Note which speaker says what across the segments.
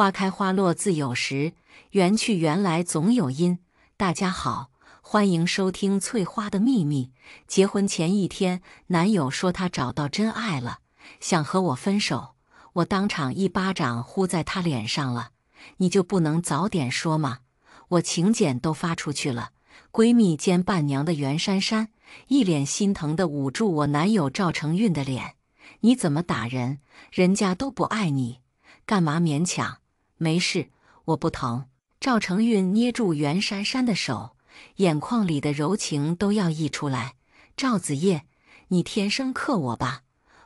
Speaker 1: 花开花落自有时，缘去缘来总有因。大家好，欢迎收听《翠花的秘密》。结婚前一天，男友说他找到真爱了，想和我分手，我当场一巴掌呼在他脸上了。你就不能早点说吗？我请柬都发出去了。闺蜜兼伴娘的袁姗姗一脸心疼地捂住我男友赵成运的脸：“你怎么打人？人家都不爱你，干嘛勉强？”没事，我不疼。赵成运捏住袁姗姗的手，眼眶里的柔情都要溢出来。赵子夜，你天生克我吧！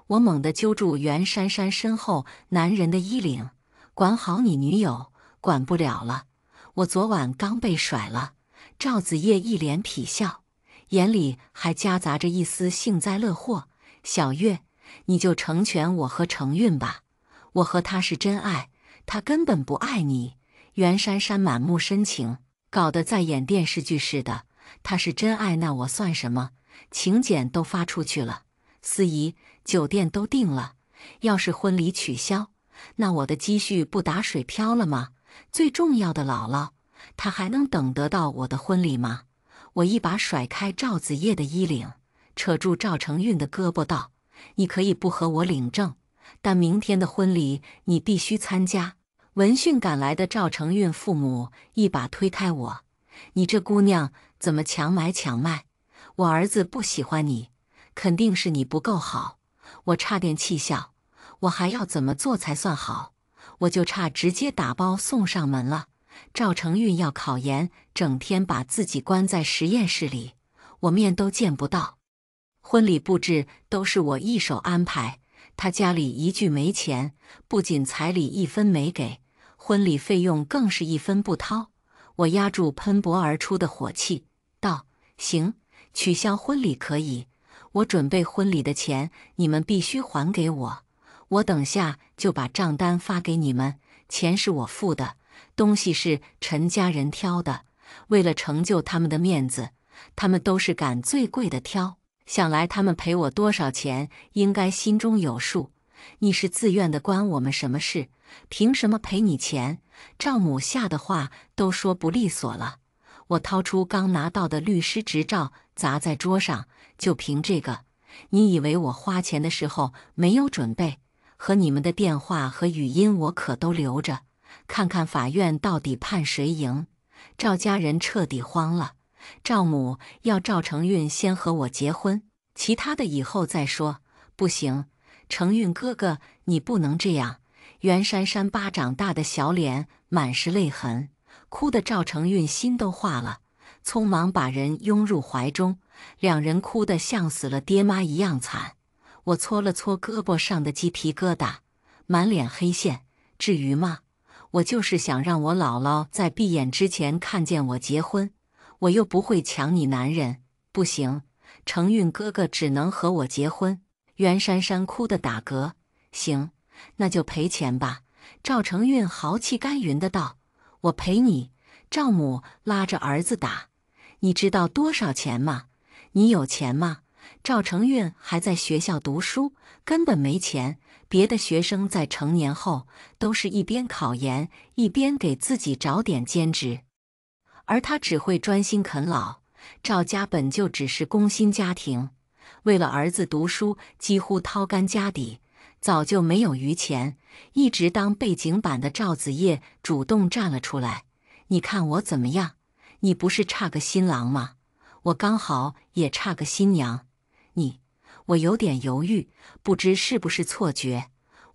Speaker 1: 我猛地揪住袁姗姗身后男人的衣领，管好你女友，管不了了。我昨晚刚被甩了。赵子夜一脸痞笑，眼里还夹杂着一丝幸灾乐祸。小月，你就成全我和承运吧，我和他是真爱。他根本不爱你，袁姗姗满目深情，搞得在演电视剧似的。他是真爱，那我算什么？请柬都发出去了，司仪、酒店都定了。要是婚礼取消，那我的积蓄不打水漂了吗？最重要的，姥姥，他还能等得到我的婚礼吗？我一把甩开赵子烨的衣领，扯住赵成运的胳膊，道：“你可以不和我领证。”但明天的婚礼你必须参加。闻讯赶来的赵成运父母一把推开我：“你这姑娘怎么强买强卖？我儿子不喜欢你，肯定是你不够好。”我差点气笑。我还要怎么做才算好？我就差直接打包送上门了。赵成运要考研，整天把自己关在实验室里，我面都见不到。婚礼布置都是我一手安排。他家里一句没钱，不仅彩礼一分没给，婚礼费用更是一分不掏。我压住喷薄而出的火气，道：“行，取消婚礼可以，我准备婚礼的钱你们必须还给我。我等下就把账单发给你们，钱是我付的，东西是陈家人挑的。为了成就他们的面子，他们都是敢最贵的挑。”想来他们赔我多少钱，应该心中有数。你是自愿的，关我们什么事？凭什么赔你钱？赵母吓得话都说不利索了。我掏出刚拿到的律师执照，砸在桌上。就凭这个，你以为我花钱的时候没有准备？和你们的电话和语音，我可都留着，看看法院到底判谁赢。赵家人彻底慌了。赵母要赵成运先和我结婚，其他的以后再说。不行，成运哥哥，你不能这样！袁姗姗巴掌大的小脸满是泪痕，哭得赵成运心都化了，匆忙把人拥入怀中。两人哭得像死了爹妈一样惨。我搓了搓胳膊上的鸡皮疙瘩，满脸黑线。至于吗？我就是想让我姥姥在闭眼之前看见我结婚。我又不会抢你男人，不行，程运哥哥只能和我结婚。袁姗姗哭得打嗝。行，那就赔钱吧。赵成运豪气干云的道：“我赔你。”赵母拉着儿子打：“你知道多少钱吗？你有钱吗？”赵成运还在学校读书，根本没钱。别的学生在成年后，都是一边考研一边给自己找点兼职。而他只会专心啃老。赵家本就只是工薪家庭，为了儿子读书几乎掏干家底，早就没有余钱。一直当背景板的赵子烨主动站了出来：“你看我怎么样？你不是差个新郎吗？我刚好也差个新娘。”你，我有点犹豫，不知是不是错觉。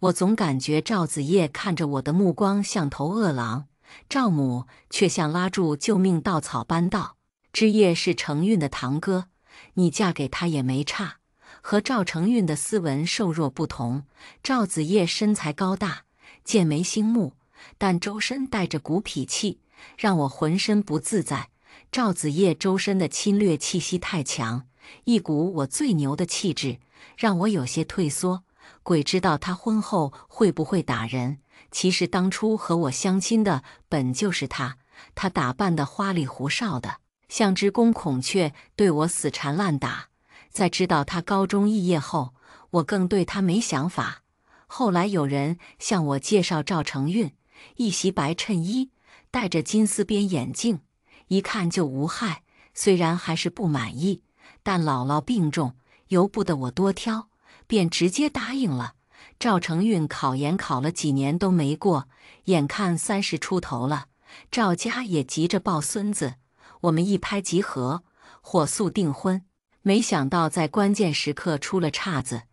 Speaker 1: 我总感觉赵子烨看着我的目光像头饿狼。赵母却像拉住救命稻草般道：“枝叶是程运的堂哥，你嫁给他也没差。和赵成运的斯文瘦弱不同，赵子叶身材高大，剑眉星目，但周身带着股痞气，让我浑身不自在。赵子叶周身的侵略气息太强，一股我最牛的气质，让我有些退缩。鬼知道他婚后会不会打人。”其实当初和我相亲的本就是他，他打扮的花里胡哨的，像只公孔雀，对我死缠烂打。在知道他高中毕业后，我更对他没想法。后来有人向我介绍赵成运，一袭白衬衣，戴着金丝边眼镜，一看就无害。虽然还是不满意，但姥姥病重，由不得我多挑，便直接答应了。赵成运考研考了几年都没过，眼看三十出头了，赵家也急着抱孙子，我们一拍即合，火速订婚。没想到在关键时刻出了岔子。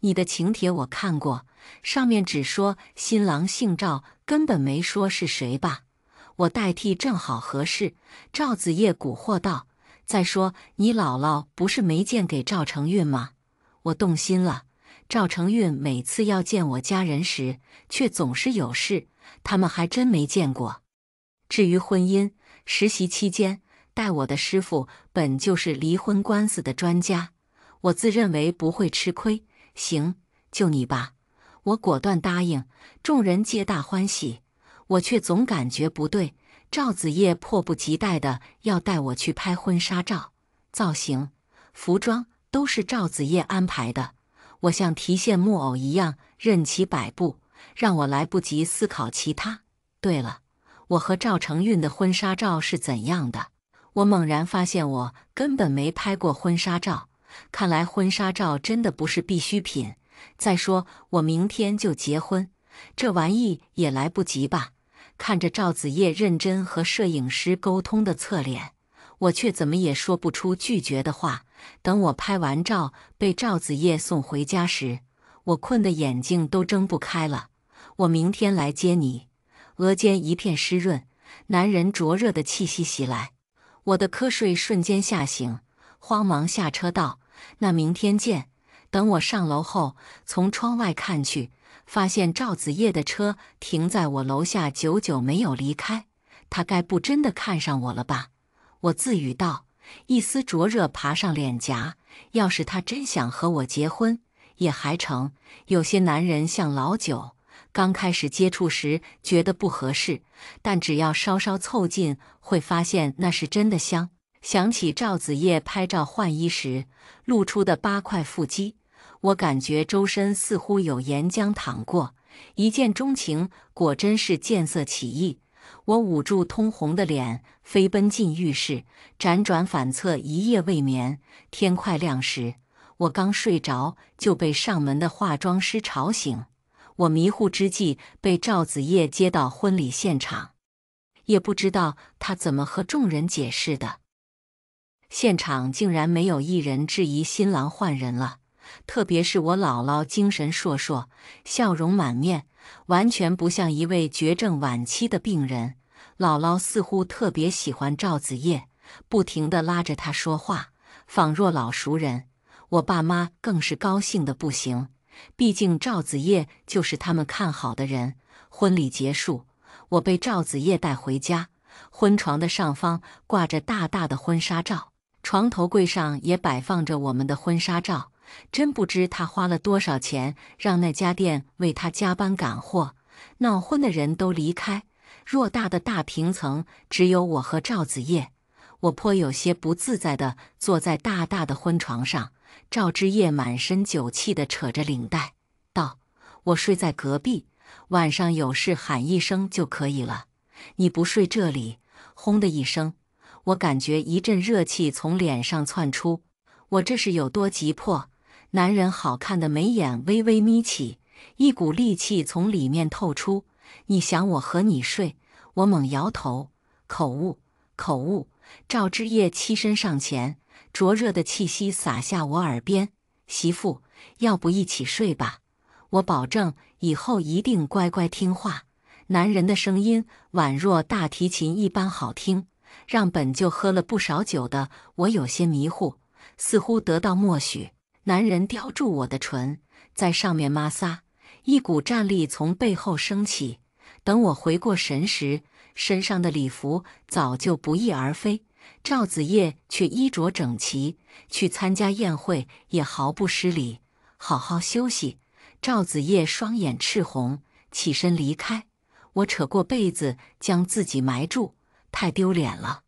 Speaker 1: 你的请帖我看过，上面只说新郎姓赵，根本没说是谁吧？我代替正好合适。赵子夜蛊惑道：“再说你姥姥不是没见给赵成运吗？我动心了。”赵成运每次要见我家人时，却总是有事，他们还真没见过。至于婚姻，实习期间带我的师傅本就是离婚官司的专家，我自认为不会吃亏。行，就你吧，我果断答应，众人皆大欢喜。我却总感觉不对。赵子夜迫不及待的要带我去拍婚纱照，造型、服装都是赵子夜安排的。我像提线木偶一样任其摆布，让我来不及思考其他。对了，我和赵成运的婚纱照是怎样的？我猛然发现我根本没拍过婚纱照，看来婚纱照真的不是必需品。再说，我明天就结婚，这玩意也来不及吧？看着赵子夜认真和摄影师沟通的侧脸，我却怎么也说不出拒绝的话。等我拍完照，被赵子夜送回家时，我困得眼睛都睁不开了。我明天来接你。额间一片湿润，男人灼热的气息袭来，我的瞌睡瞬间吓醒，慌忙下车道：“那明天见。”等我上楼后，从窗外看去，发现赵子夜的车停在我楼下，久久没有离开。他该不真的看上我了吧？我自语道。一丝灼热爬上脸颊。要是他真想和我结婚，也还成。有些男人像老九，刚开始接触时觉得不合适，但只要稍稍凑近，会发现那是真的香。想起赵子夜拍照换衣时露出的八块腹肌，我感觉周身似乎有岩浆淌过。一见钟情，果真是见色起意。我捂住通红的脸，飞奔进浴室，辗转反侧一夜未眠。天快亮时，我刚睡着就被上门的化妆师吵醒。我迷糊之际，被赵子夜接到婚礼现场，也不知道他怎么和众人解释的。现场竟然没有一人质疑新郎换人了，特别是我姥姥精神烁烁，笑容满面。完全不像一位绝症晚期的病人，姥姥似乎特别喜欢赵子夜，不停地拉着他说话，仿若老熟人。我爸妈更是高兴的不行，毕竟赵子夜就是他们看好的人。婚礼结束，我被赵子夜带回家，婚床的上方挂着大大的婚纱照，床头柜上也摆放着我们的婚纱照。真不知他花了多少钱让那家店为他加班赶货。闹婚的人都离开，偌大的大平层只有我和赵子夜。我颇有些不自在地坐在大大的婚床上。赵之夜满身酒气地扯着领带，道：“我睡在隔壁，晚上有事喊一声就可以了。你不睡这里。”轰的一声，我感觉一阵热气从脸上窜出。我这是有多急迫？男人好看的眉眼微微眯起，一股戾气从里面透出。你想我和你睡？我猛摇头，口误，口误。赵之夜栖身上前，灼热的气息洒下我耳边：“媳妇，要不一起睡吧？我保证以后一定乖乖听话。”男人的声音宛若大提琴一般好听，让本就喝了不少酒的我有些迷糊，似乎得到默许。男人叼住我的唇，在上面摩挲，一股战栗从背后升起。等我回过神时，身上的礼服早就不翼而飞，赵子夜却衣着整齐，去参加宴会也毫不失礼。好好休息。赵子夜双眼赤红，起身离开。我扯过被子，将自己埋住。太丢脸了！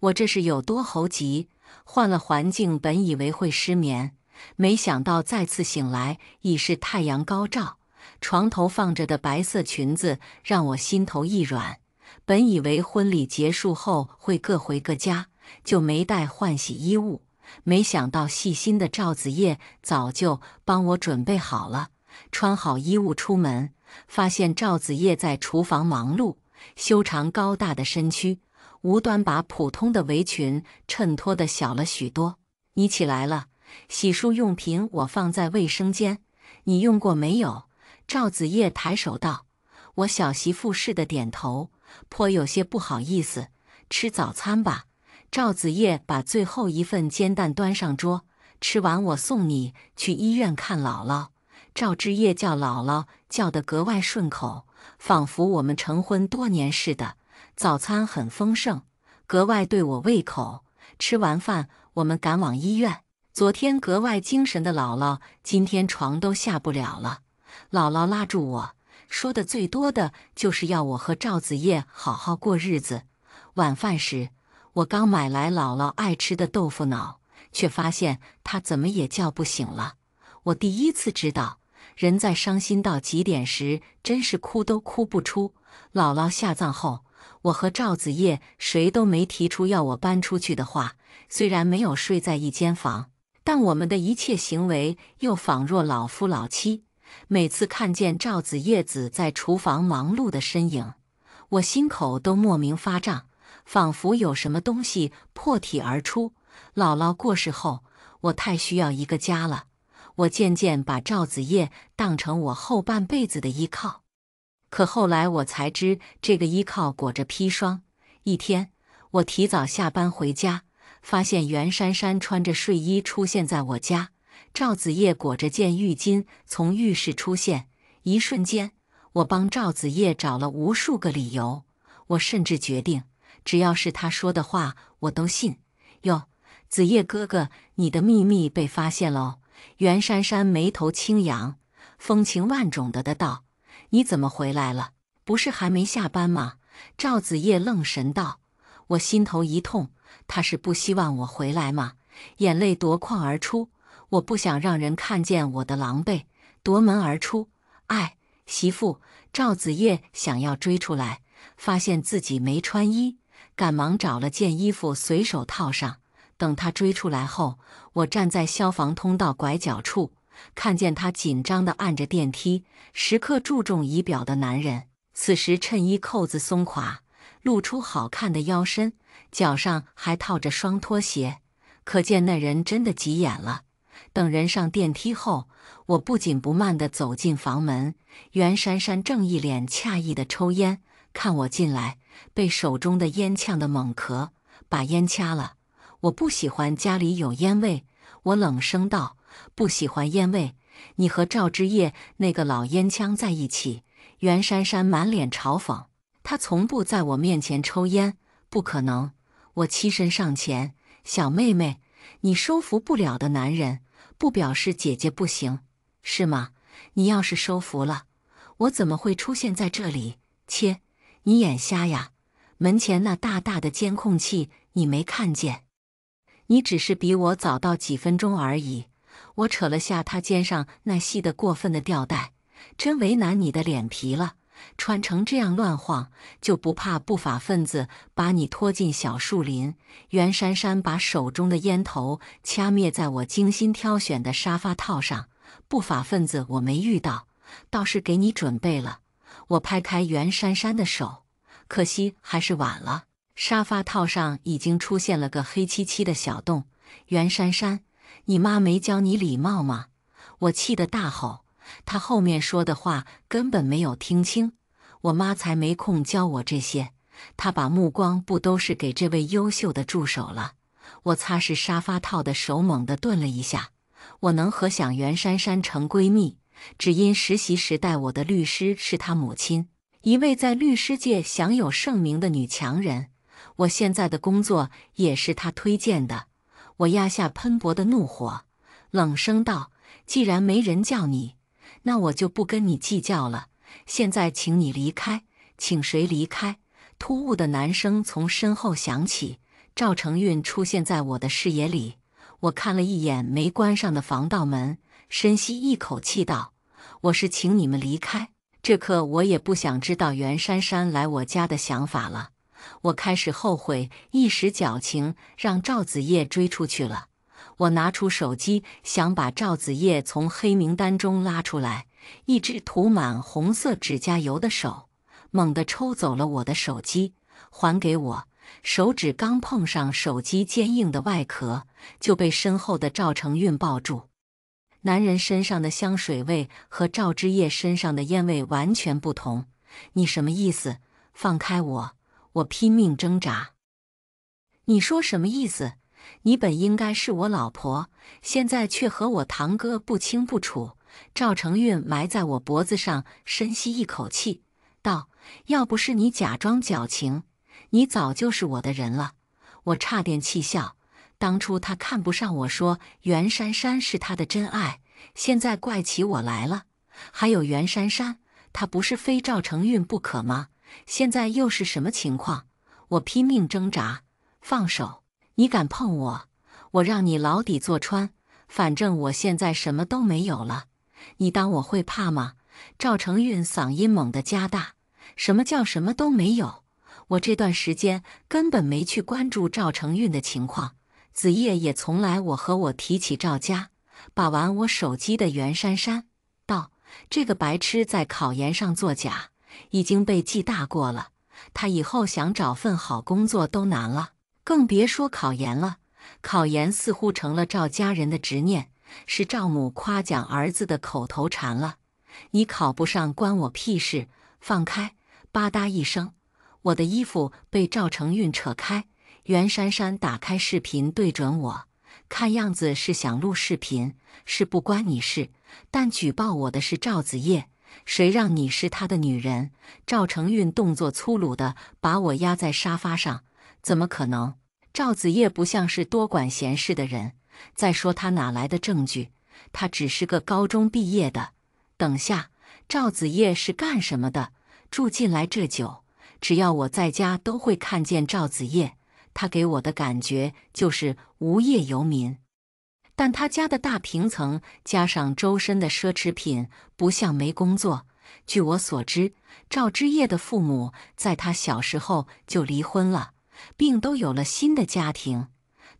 Speaker 1: 我这是有多猴急？换了环境，本以为会失眠。没想到再次醒来已是太阳高照，床头放着的白色裙子让我心头一软。本以为婚礼结束后会各回各家，就没带换洗衣物。没想到细心的赵子夜早就帮我准备好了。穿好衣物出门，发现赵子夜在厨房忙碌。修长高大的身躯，无端把普通的围裙衬托的小了许多。你起来了。洗漱用品我放在卫生间，你用过没有？赵子夜抬手道：“我小媳妇似的点头，颇有些不好意思。”吃早餐吧。赵子夜把最后一份煎蛋端上桌，吃完我送你去医院看姥姥。赵之夜叫姥姥叫得格外顺口，仿佛我们成婚多年似的。早餐很丰盛，格外对我胃口。吃完饭，我们赶往医院。昨天格外精神的姥姥，今天床都下不了了。姥姥拉住我说的最多的就是要我和赵子夜好好过日子。晚饭时，我刚买来姥姥爱吃的豆腐脑，却发现她怎么也叫不醒了。我第一次知道，人在伤心到极点时，真是哭都哭不出。姥姥下葬后，我和赵子夜谁都没提出要我搬出去的话，虽然没有睡在一间房。但我们的一切行为又仿若老夫老妻。每次看见赵子叶子在厨房忙碌的身影，我心口都莫名发胀，仿佛有什么东西破体而出。姥姥过世后，我太需要一个家了。我渐渐把赵子夜当成我后半辈子的依靠。可后来我才知，这个依靠裹着砒霜。一天，我提早下班回家。发现袁姗姗穿着睡衣出现在我家，赵子夜裹着件浴巾从浴室出现。一瞬间，我帮赵子夜找了无数个理由，我甚至决定，只要是他说的话，我都信。哟，子夜哥哥，你的秘密被发现喽！袁姗姗眉头轻扬，风情万种的的道：“你怎么回来了？不是还没下班吗？”赵子夜愣神道：“我心头一痛。”他是不希望我回来吗？眼泪夺眶而出。我不想让人看见我的狼狈，夺门而出。哎，媳妇，赵子夜想要追出来，发现自己没穿衣，赶忙找了件衣服随手套上。等他追出来后，我站在消防通道拐角处，看见他紧张地按着电梯，时刻注重仪表的男人，此时衬衣扣子松垮，露出好看的腰身。脚上还套着双拖鞋，可见那人真的急眼了。等人上电梯后，我不紧不慢地走进房门。袁姗姗正一脸惬意地抽烟，看我进来，被手中的烟呛得猛咳，把烟掐了。我不喜欢家里有烟味，我冷声道：“不喜欢烟味，你和赵之夜那个老烟枪在一起。”袁姗姗满脸嘲讽，她从不在我面前抽烟。不可能！我欺身上前，小妹妹，你收服不了的男人，不表示姐姐不行，是吗？你要是收服了，我怎么会出现在这里？切！你眼瞎呀？门前那大大的监控器，你没看见？你只是比我早到几分钟而已。我扯了下他肩上那细的过分的吊带，真为难你的脸皮了。穿成这样乱晃，就不怕不法分子把你拖进小树林？袁姗姗把手中的烟头掐灭，在我精心挑选的沙发套上。不法分子我没遇到，倒是给你准备了。我拍开袁姗姗的手，可惜还是晚了，沙发套上已经出现了个黑漆漆的小洞。袁姗姗，你妈没教你礼貌吗？我气得大吼。他后面说的话根本没有听清，我妈才没空教我这些。她把目光不都是给这位优秀的助手了？我擦拭沙发套的手猛地顿了一下。我能和想袁姗姗成闺蜜，只因实习时带我的律师是她母亲，一位在律师界享有盛名的女强人。我现在的工作也是她推荐的。我压下喷薄的怒火，冷声道：“既然没人叫你。”那我就不跟你计较了。现在，请你离开。请谁离开？突兀的男声从身后响起。赵成运出现在我的视野里。我看了一眼没关上的防盗门，深吸一口气道：“我是请你们离开。这刻我也不想知道袁姗姗来我家的想法了。我开始后悔一时矫情，让赵子夜追出去了。”我拿出手机，想把赵子夜从黑名单中拉出来，一只涂满红色指甲油的手猛地抽走了我的手机，还给我。手指刚碰上手机坚硬的外壳，就被身后的赵成运抱住。男人身上的香水味和赵之叶身上的烟味完全不同。你什么意思？放开我！我拼命挣扎。你说什么意思？你本应该是我老婆，现在却和我堂哥不清不楚。赵成运埋在我脖子上，深吸一口气，道：“要不是你假装矫情，你早就是我的人了。”我差点气笑。当初他看不上我，说袁姗姗是他的真爱，现在怪起我来了。还有袁姗姗，她不是非赵成运不可吗？现在又是什么情况？我拼命挣扎，放手。你敢碰我，我让你牢底坐穿！反正我现在什么都没有了，你当我会怕吗？赵成运嗓音猛地加大：“什么叫什么都没有？我这段时间根本没去关注赵成运的情况，子夜也从来我和我提起赵家。”把玩我手机的袁姗姗道：“这个白痴在考研上作假，已经被记大过了，他以后想找份好工作都难了。”更别说考研了，考研似乎成了赵家人的执念，是赵母夸奖儿子的口头禅了。你考不上关我屁事！放开！吧嗒一声，我的衣服被赵成运扯开。袁姗姗打开视频对准我，看样子是想录视频，是不关你事。但举报我的是赵子夜，谁让你是他的女人？赵成运动作粗鲁的把我压在沙发上。怎么可能？赵子夜不像是多管闲事的人。再说他哪来的证据？他只是个高中毕业的。等下，赵子夜是干什么的？住进来这久，只要我在家都会看见赵子夜。他给我的感觉就是无业游民。但他家的大平层加上周身的奢侈品，不像没工作。据我所知，赵之夜的父母在他小时候就离婚了。病都有了新的家庭，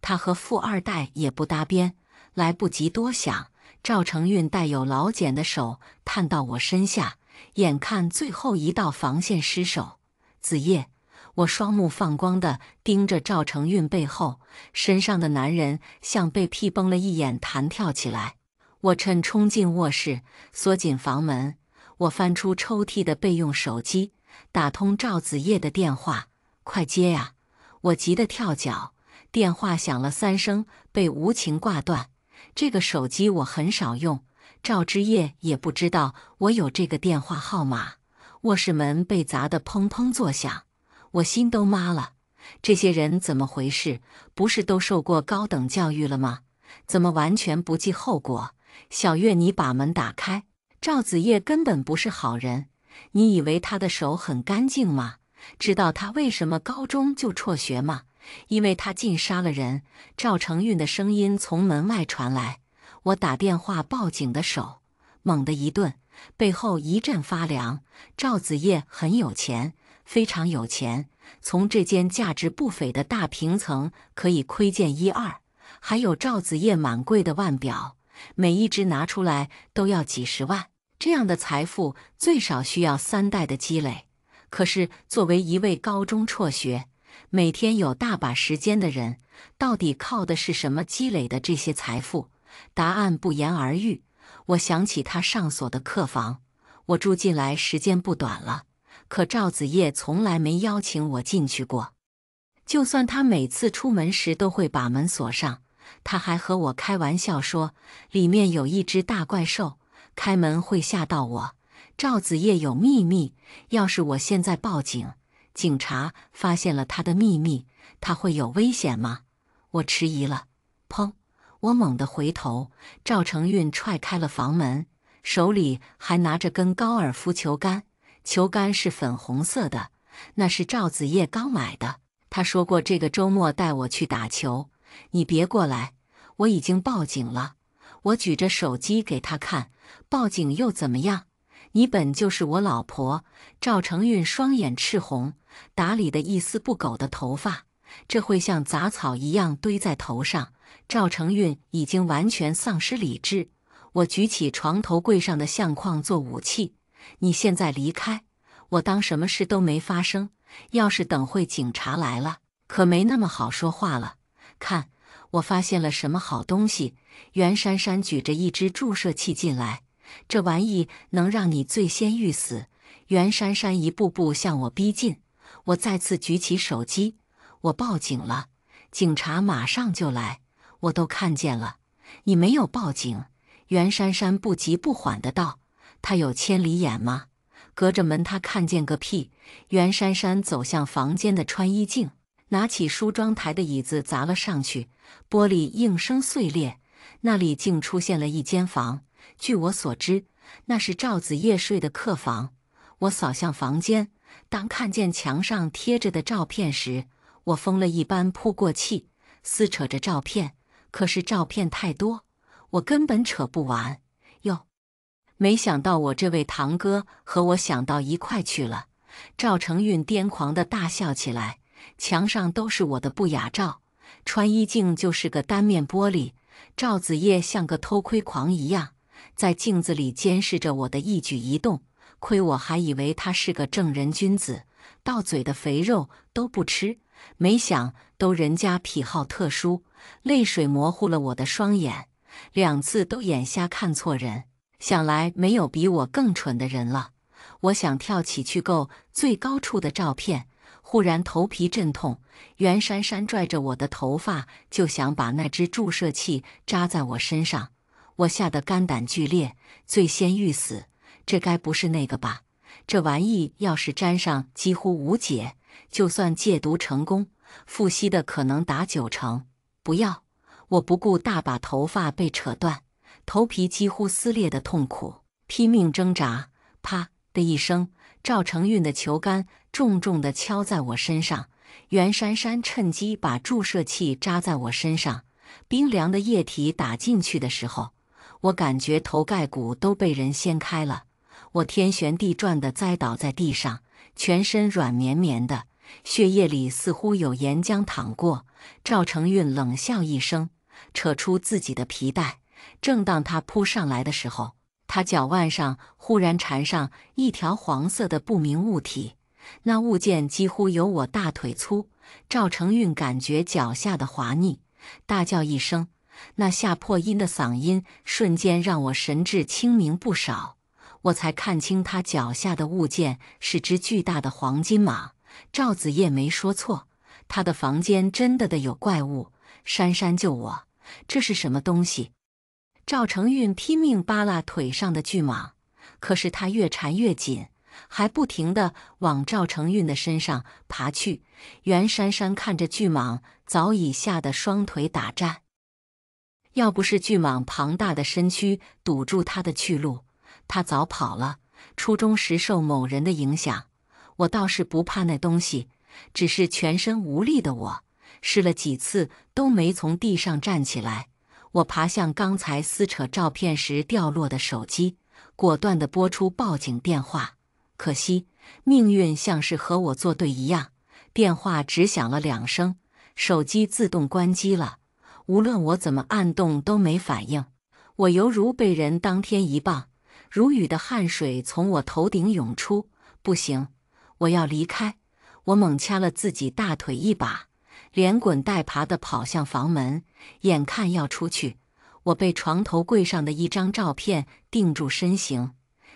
Speaker 1: 他和富二代也不搭边。来不及多想，赵成运带有老茧的手探到我身下，眼看最后一道防线失守。子夜，我双目放光的盯着赵成运背后身上的男人，像被屁崩了一眼，弹跳起来。我趁冲进卧室，锁紧房门。我翻出抽屉的备用手机，打通赵子夜的电话：“快接呀！”我急得跳脚，电话响了三声，被无情挂断。这个手机我很少用，赵之夜也不知道我有这个电话号码。卧室门被砸得砰砰作响，我心都麻了。这些人怎么回事？不是都受过高等教育了吗？怎么完全不计后果？小月，你把门打开。赵子夜根本不是好人，你以为他的手很干净吗？知道他为什么高中就辍学吗？因为他竟杀了人。赵成运的声音从门外传来。我打电话报警的手猛地一顿，背后一阵发凉。赵子夜很有钱，非常有钱。从这间价值不菲的大平层可以窥见一二。还有赵子夜满柜的腕表，每一只拿出来都要几十万。这样的财富最少需要三代的积累。可是，作为一位高中辍学、每天有大把时间的人，到底靠的是什么积累的这些财富？答案不言而喻。我想起他上锁的客房，我住进来时间不短了，可赵子夜从来没邀请我进去过。就算他每次出门时都会把门锁上，他还和我开玩笑说，里面有一只大怪兽，开门会吓到我。赵子烨有秘密，要是我现在报警，警察发现了他的秘密，他会有危险吗？我迟疑了。砰！我猛地回头，赵成运踹开了房门，手里还拿着根高尔夫球杆，球杆是粉红色的，那是赵子夜刚买的。他说过这个周末带我去打球。你别过来，我已经报警了。我举着手机给他看，报警又怎么样？你本就是我老婆，赵成运双眼赤红，打理的一丝不苟的头发，这会像杂草一样堆在头上。赵成运已经完全丧失理智。我举起床头柜上的相框做武器。你现在离开，我当什么事都没发生。要是等会警察来了，可没那么好说话了。看，我发现了什么好东西？袁姗姗举着一支注射器进来。这玩意能让你最先欲死。袁姗姗一步步向我逼近，我再次举起手机，我报警了，警察马上就来。我都看见了，你没有报警。袁姗姗不急不缓地道：“他有千里眼吗？隔着门他看见个屁。”袁姗姗走向房间的穿衣镜，拿起梳妆台的椅子砸了上去，玻璃应声碎裂，那里竟出现了一间房。据我所知，那是赵子夜睡的客房。我扫向房间，当看见墙上贴着的照片时，我疯了一般扑过气，撕扯着照片。可是照片太多，我根本扯不完。哟，没想到我这位堂哥和我想到一块去了。赵成运癫狂的大笑起来，墙上都是我的不雅照，穿衣镜就是个单面玻璃。赵子夜像个偷窥狂一样。在镜子里监视着我的一举一动，亏我还以为他是个正人君子，到嘴的肥肉都不吃。没想都人家癖好特殊，泪水模糊了我的双眼，两次都眼瞎看错人。想来没有比我更蠢的人了。我想跳起去够最高处的照片，忽然头皮阵痛，袁姗姗拽着我的头发，就想把那只注射器扎在我身上。我吓得肝胆俱裂，最先欲死。这该不是那个吧？这玩意要是沾上，几乎无解。就算戒毒成功，复吸的可能达九成。不要！我不顾大把头发被扯断，头皮几乎撕裂的痛苦，拼命挣扎。啪的一声，赵成运的球杆重重地敲在我身上。袁姗姗趁机把注射器扎在我身上，冰凉的液体打进去的时候。我感觉头盖骨都被人掀开了，我天旋地转的栽倒在地上，全身软绵绵的，血液里似乎有岩浆淌过。赵成运冷笑一声，扯出自己的皮带。正当他扑上来的时候，他脚腕上忽然缠上一条黄色的不明物体，那物件几乎有我大腿粗。赵成运感觉脚下的滑腻，大叫一声。那下破音的嗓音瞬间让我神志清明不少，我才看清他脚下的物件是只巨大的黄金蟒。赵子夜没说错，他的房间真的的有怪物。珊珊救我！这是什么东西？赵成运拼命扒拉腿上的巨蟒，可是他越缠越紧，还不停地往赵成运的身上爬去。袁珊珊看着巨蟒，早已吓得双腿打颤。要不是巨蟒庞大的身躯堵住他的去路，他早跑了。初中时受某人的影响，我倒是不怕那东西，只是全身无力的我，试了几次都没从地上站起来。我爬向刚才撕扯照片时掉落的手机，果断地拨出报警电话。可惜命运像是和我作对一样，电话只响了两声，手机自动关机了。无论我怎么按动，都没反应。我犹如被人当天一棒，如雨的汗水从我头顶涌出。不行，我要离开！我猛掐了自己大腿一把，连滚带爬地跑向房门。眼看要出去，我被床头柜上的一张照片定住身形。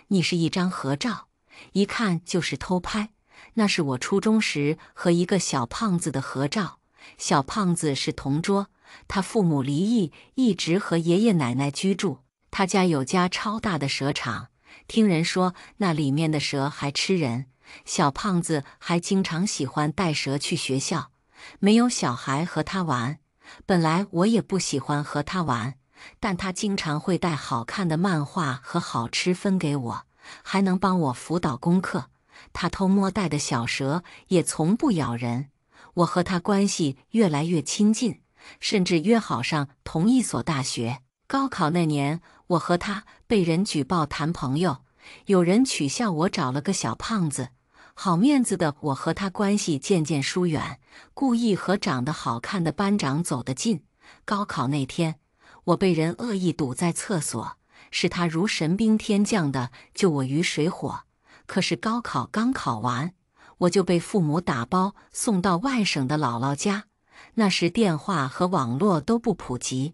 Speaker 1: 你是一张合照，一看就是偷拍。那是我初中时和一个小胖子的合照，小胖子是同桌。他父母离异，一直和爷爷奶奶居住。他家有家超大的蛇场，听人说那里面的蛇还吃人。小胖子还经常喜欢带蛇去学校，没有小孩和他玩。本来我也不喜欢和他玩，但他经常会带好看的漫画和好吃分给我，还能帮我辅导功课。他偷摸带的小蛇也从不咬人，我和他关系越来越亲近。甚至约好上同一所大学。高考那年，我和他被人举报谈朋友，有人取笑我找了个小胖子。好面子的我和他关系渐渐疏远，故意和长得好看的班长走得近。高考那天，我被人恶意堵在厕所，是他如神兵天降的救我于水火。可是高考刚考完，我就被父母打包送到外省的姥姥家。那时电话和网络都不普及，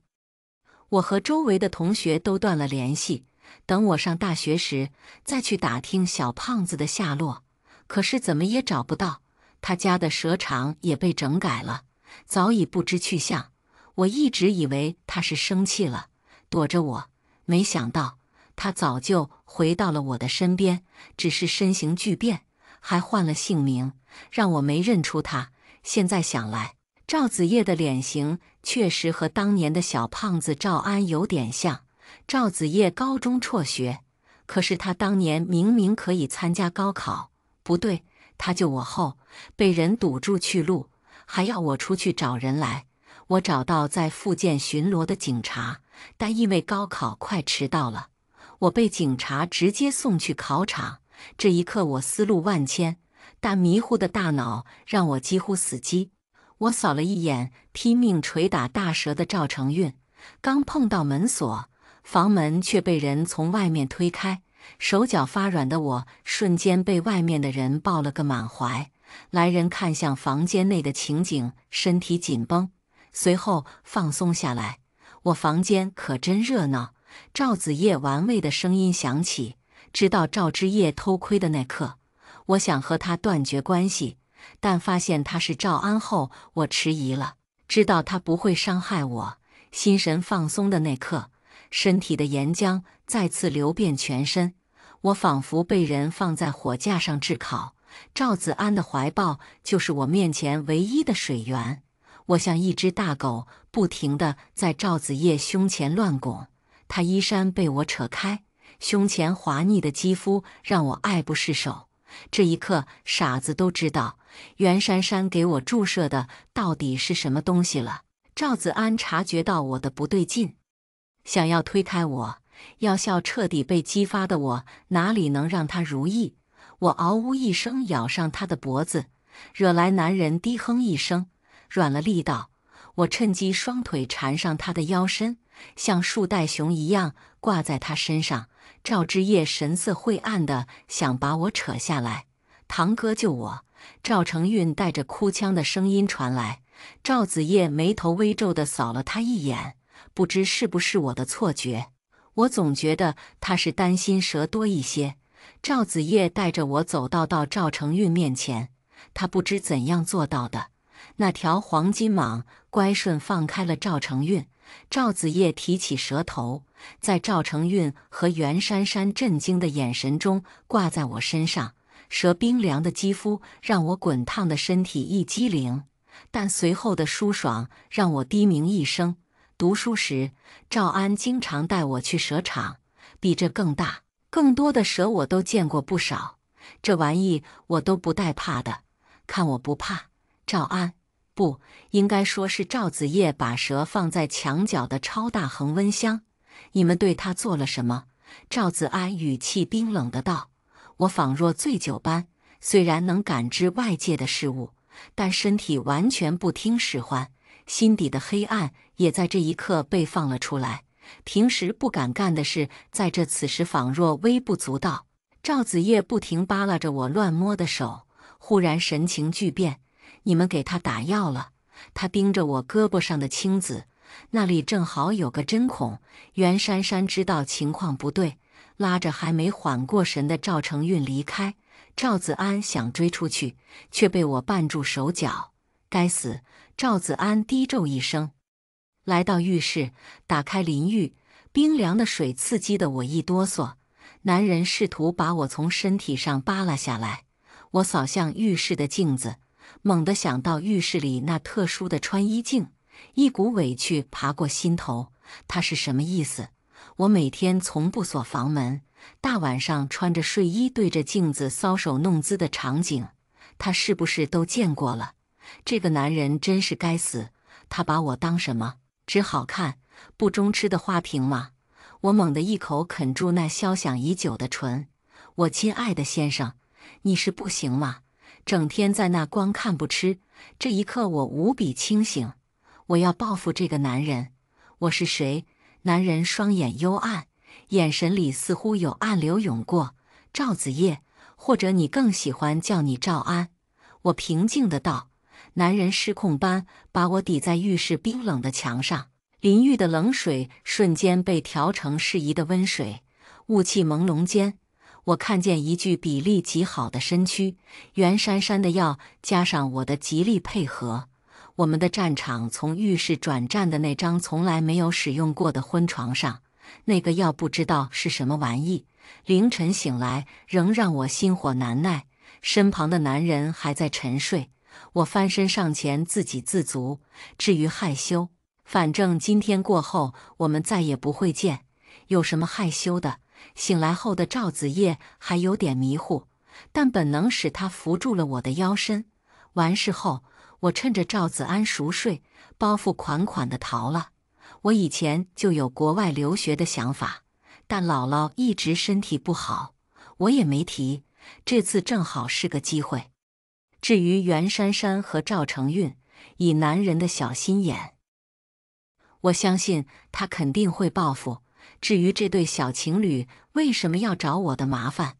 Speaker 1: 我和周围的同学都断了联系。等我上大学时再去打听小胖子的下落，可是怎么也找不到。他家的蛇场也被整改了，早已不知去向。我一直以为他是生气了，躲着我。没想到他早就回到了我的身边，只是身形巨变，还换了姓名，让我没认出他。现在想来。赵子烨的脸型确实和当年的小胖子赵安有点像。赵子烨高中辍学，可是他当年明明可以参加高考。不对，他救我后被人堵住去路，还要我出去找人来。我找到在附近巡逻的警察，但因为高考快迟到了，我被警察直接送去考场。这一刻，我思路万千，但迷糊的大脑让我几乎死机。我扫了一眼拼命捶打大蛇的赵成运，刚碰到门锁，房门却被人从外面推开。手脚发软的我，瞬间被外面的人抱了个满怀。来人看向房间内的情景，身体紧绷，随后放松下来。我房间可真热闹。赵子夜玩味的声音响起：“知道赵之夜偷窥的那刻，我想和他断绝关系。”但发现他是赵安后，我迟疑了。知道他不会伤害我，心神放松的那刻，身体的岩浆再次流遍全身。我仿佛被人放在火架上炙烤，赵子安的怀抱就是我面前唯一的水源。我像一只大狗，不停地在赵子夜胸前乱拱。他衣衫被我扯开，胸前滑腻的肌肤让我爱不释手。这一刻，傻子都知道。袁姗姗给我注射的到底是什么东西了？赵子安察觉到我的不对劲，想要推开我。药效彻底被激发的我哪里能让他如意？我嗷呜一声咬上他的脖子，惹来男人低哼一声，软了力道。我趁机双腿缠上他的腰身，像树袋熊一样挂在他身上。赵之夜神色晦暗的想把我扯下来，堂哥救我！赵成运带着哭腔的声音传来，赵子夜眉头微皱的扫了他一眼，不知是不是我的错觉，我总觉得他是担心蛇多一些。赵子夜带着我走到到赵成运面前，他不知怎样做到的，那条黄金蟒乖顺放开了赵成运，赵子夜提起蛇头，在赵成运和袁姗姗震惊的眼神中挂在我身上。蛇冰凉的肌肤让我滚烫的身体一激灵，但随后的舒爽让我低鸣一声。读书时，赵安经常带我去蛇场，比这更大、更多的蛇我都见过不少，这玩意我都不带怕的。看我不怕，赵安，不应该说是赵子夜把蛇放在墙角的超大恒温箱。你们对他做了什么？赵子安语气冰冷的道。我仿若醉酒般，虽然能感知外界的事物，但身体完全不听使唤。心底的黑暗也在这一刻被放了出来。平时不敢干的事，在这此时仿若微不足道。赵子烨不停扒拉着我乱摸的手，忽然神情巨变：“你们给他打药了？”他盯着我胳膊上的青紫，那里正好有个针孔。袁姗姗知道情况不对。拉着还没缓过神的赵成运离开，赵子安想追出去，却被我绊住手脚。该死！赵子安低咒一声，来到浴室，打开淋浴，冰凉的水刺激的我一哆嗦。男人试图把我从身体上扒拉下来，我扫向浴室的镜子，猛地想到浴室里那特殊的穿衣镜，一股委屈爬过心头。他是什么意思？我每天从不锁房门，大晚上穿着睡衣对着镜子搔首弄姿的场景，他是不是都见过了？这个男人真是该死，他把我当什么？只好看不中吃的花瓶吗？我猛地一口啃住那消想已久的唇。我亲爱的先生，你是不行吗？整天在那光看不吃。这一刻我无比清醒，我要报复这个男人。我是谁？男人双眼幽暗，眼神里似乎有暗流涌过。赵子夜，或者你更喜欢叫你赵安，我平静的道。男人失控般把我抵在浴室冰冷的墙上，淋浴的冷水瞬间被调成适宜的温水。雾气朦胧间，我看见一具比例极好的身躯。袁姗姗的药加上我的极力配合。我们的战场从浴室转战的那张从来没有使用过的婚床上，那个药不知道是什么玩意，凌晨醒来仍让我心火难耐。身旁的男人还在沉睡，我翻身上前自给自足。至于害羞，反正今天过后我们再也不会见，有什么害羞的？醒来后的赵子夜还有点迷糊，但本能使他扶住了我的腰身。完事后。我趁着赵子安熟睡，包袱款款的逃了。我以前就有国外留学的想法，但姥姥一直身体不好，我也没提。这次正好是个机会。至于袁姗姗和赵成运，以男人的小心眼，我相信他肯定会报复。至于这对小情侣为什么要找我的麻烦，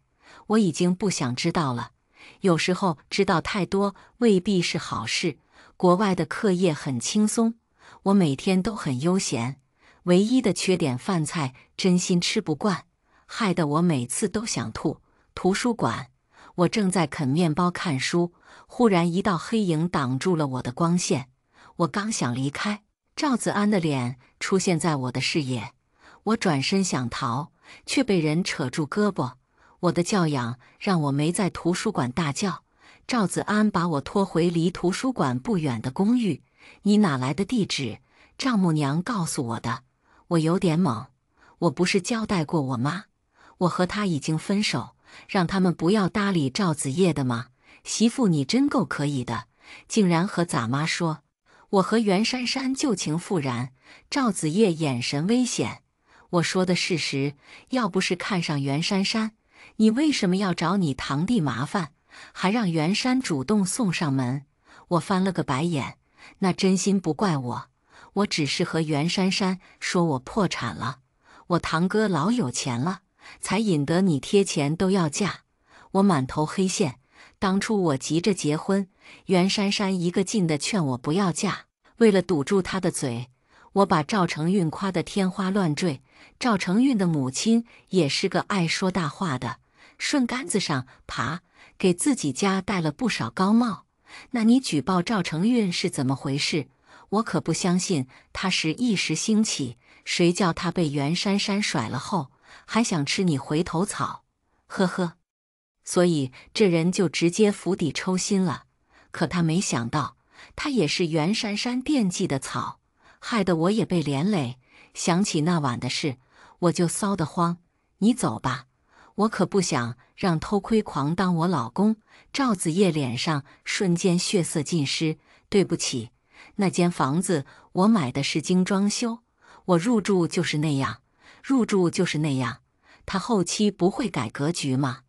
Speaker 1: 我已经不想知道了。有时候知道太多未必是好事。国外的课业很轻松，我每天都很悠闲。唯一的缺点，饭菜真心吃不惯，害得我每次都想吐。图书馆，我正在啃面包看书，忽然一道黑影挡住了我的光线。我刚想离开，赵子安的脸出现在我的视野。我转身想逃，却被人扯住胳膊。我的教养让我没在图书馆大叫。赵子安把我拖回离图书馆不远的公寓。你哪来的地址？丈母娘告诉我的。我有点懵。我不是交代过我妈，我和她已经分手，让他们不要搭理赵子夜的吗？媳妇，你真够可以的，竟然和咱妈说我和袁姗姗旧情复燃。赵子夜眼神危险。我说的事实，要不是看上袁姗姗。你为什么要找你堂弟麻烦，还让袁姗主动送上门？我翻了个白眼，那真心不怪我，我只是和袁姗姗说我破产了，我堂哥老有钱了，才引得你贴钱都要嫁。我满头黑线，当初我急着结婚，袁姗姗一个劲的劝我不要嫁，为了堵住她的嘴，我把赵成运夸得天花乱坠。赵成运的母亲也是个爱说大话的。顺杆子上爬，给自己家戴了不少高帽。那你举报赵成运是怎么回事？我可不相信他是一时兴起，谁叫他被袁姗姗甩了后还想吃你回头草？呵呵，所以这人就直接釜底抽薪了。可他没想到，他也是袁姗姗惦记的草，害得我也被连累。想起那晚的事，我就臊得慌。你走吧。我可不想让偷窥狂当我老公。赵子夜脸上瞬间血色尽失。对不起，那间房子我买的是精装修，我入住就是那样，入住就是那样。他后期不会改格局吗？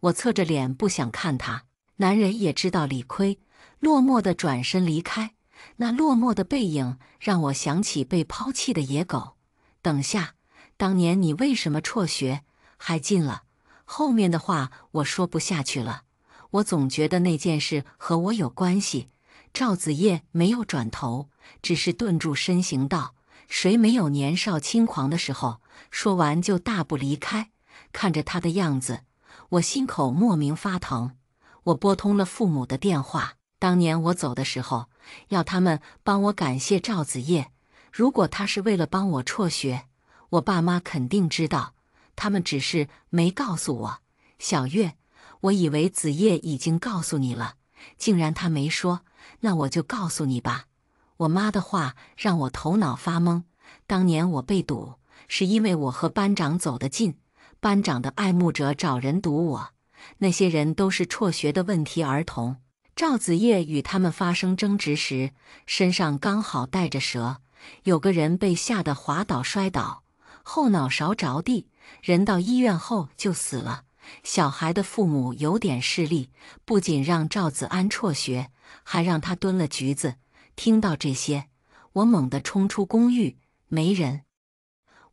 Speaker 1: 我侧着脸不想看他。男人也知道理亏，落寞的转身离开。那落寞的背影让我想起被抛弃的野狗。等下，当年你为什么辍学，还进了？后面的话我说不下去了，我总觉得那件事和我有关系。赵子夜没有转头，只是顿住身形道：“谁没有年少轻狂的时候？”说完就大步离开。看着他的样子，我心口莫名发疼。我拨通了父母的电话。当年我走的时候，要他们帮我感谢赵子夜。如果他是为了帮我辍学，我爸妈肯定知道。他们只是没告诉我，小月。我以为子夜已经告诉你了，竟然他没说，那我就告诉你吧。我妈的话让我头脑发懵。当年我被堵，是因为我和班长走得近，班长的爱慕者找人堵我。那些人都是辍学的问题儿童。赵子夜与他们发生争执时，身上刚好带着蛇，有个人被吓得滑倒摔倒，后脑勺着地。人到医院后就死了。小孩的父母有点势力，不仅让赵子安辍学，还让他蹲了局子。听到这些，我猛地冲出公寓，没人。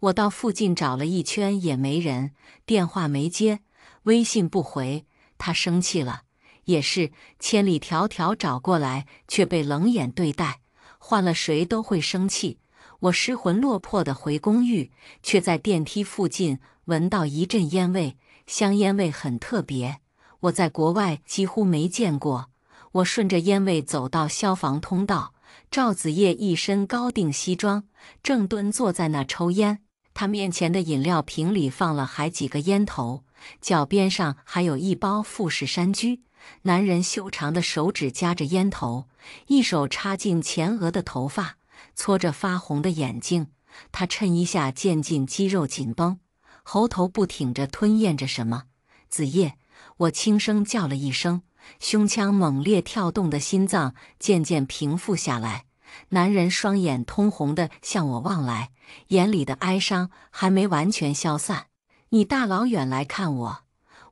Speaker 1: 我到附近找了一圈也没人，电话没接，微信不回。他生气了，也是，千里迢迢找过来却被冷眼对待，换了谁都会生气。我失魂落魄地回公寓，却在电梯附近闻到一阵烟味，香烟味很特别，我在国外几乎没见过。我顺着烟味走到消防通道，赵子夜一身高定西装，正蹲坐在那抽烟。他面前的饮料瓶里放了还几个烟头，脚边上还有一包富士山居。男人修长的手指夹着烟头，一手插进前额的头发。搓着发红的眼睛，他衬衣下渐进肌肉紧绷，喉头不挺着吞咽着什么。子夜，我轻声叫了一声，胸腔猛烈跳动的心脏渐渐平复下来。男人双眼通红的向我望来，眼里的哀伤还没完全消散。你大老远来看我，